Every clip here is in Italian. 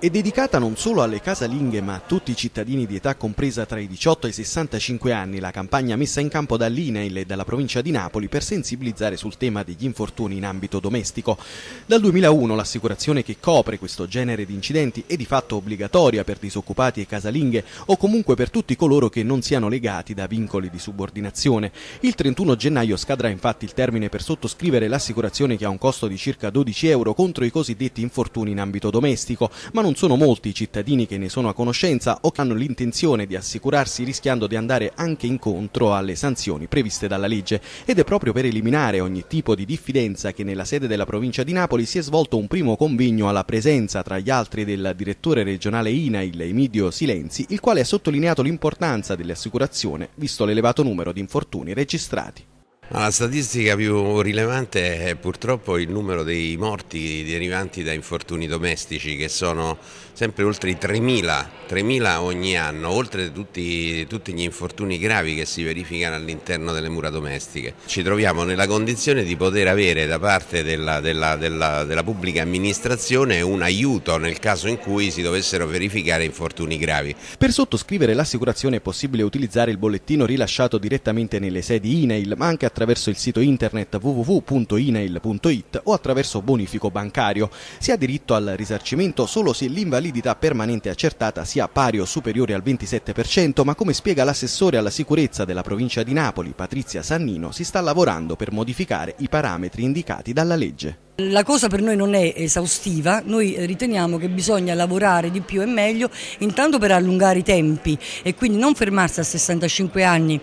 è dedicata non solo alle casalinghe ma a tutti i cittadini di età compresa tra i 18 e i 65 anni la campagna messa in campo dall'INAIL e dalla provincia di Napoli per sensibilizzare sul tema degli infortuni in ambito domestico. Dal 2001 l'assicurazione che copre questo genere di incidenti è di fatto obbligatoria per disoccupati e casalinghe o comunque per tutti coloro che non siano legati da vincoli di subordinazione. Il 31 gennaio scadrà infatti il termine per sottoscrivere l'assicurazione che ha un costo di circa 12 euro contro i cosiddetti infortuni in ambito domestico, ma non non sono molti i cittadini che ne sono a conoscenza o che hanno l'intenzione di assicurarsi rischiando di andare anche incontro alle sanzioni previste dalla legge ed è proprio per eliminare ogni tipo di diffidenza che nella sede della provincia di Napoli si è svolto un primo convegno alla presenza tra gli altri del direttore regionale INAIL Emidio Silenzi, il quale ha sottolineato l'importanza dell'assicurazione visto l'elevato numero di infortuni registrati. La statistica più rilevante è purtroppo il numero dei morti derivanti da infortuni domestici che sono sempre oltre i 3.000 3.000 ogni anno, oltre tutti, tutti gli infortuni gravi che si verificano all'interno delle mura domestiche. Ci troviamo nella condizione di poter avere da parte della, della, della, della pubblica amministrazione un aiuto nel caso in cui si dovessero verificare infortuni gravi. Per sottoscrivere l'assicurazione è possibile utilizzare il bollettino rilasciato direttamente nelle sedi INAIL, ma anche attraverso il sito internet www.inail.it o attraverso bonifico bancario. Si ha diritto al risarcimento solo se l'invalidità permanente accertata sia sia pari o superiore al 27%, ma come spiega l'assessore alla sicurezza della provincia di Napoli, Patrizia Sannino, si sta lavorando per modificare i parametri indicati dalla legge. La cosa per noi non è esaustiva, noi riteniamo che bisogna lavorare di più e meglio, intanto per allungare i tempi e quindi non fermarsi a 65 anni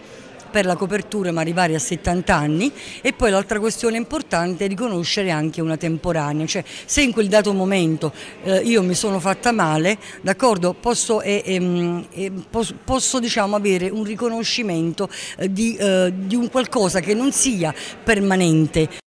per la copertura ma arrivare a 70 anni e poi l'altra questione importante è riconoscere anche una temporanea, cioè se in quel dato momento eh, io mi sono fatta male, d'accordo, posso, eh, ehm, eh, posso, posso diciamo, avere un riconoscimento eh, di, eh, di un qualcosa che non sia permanente.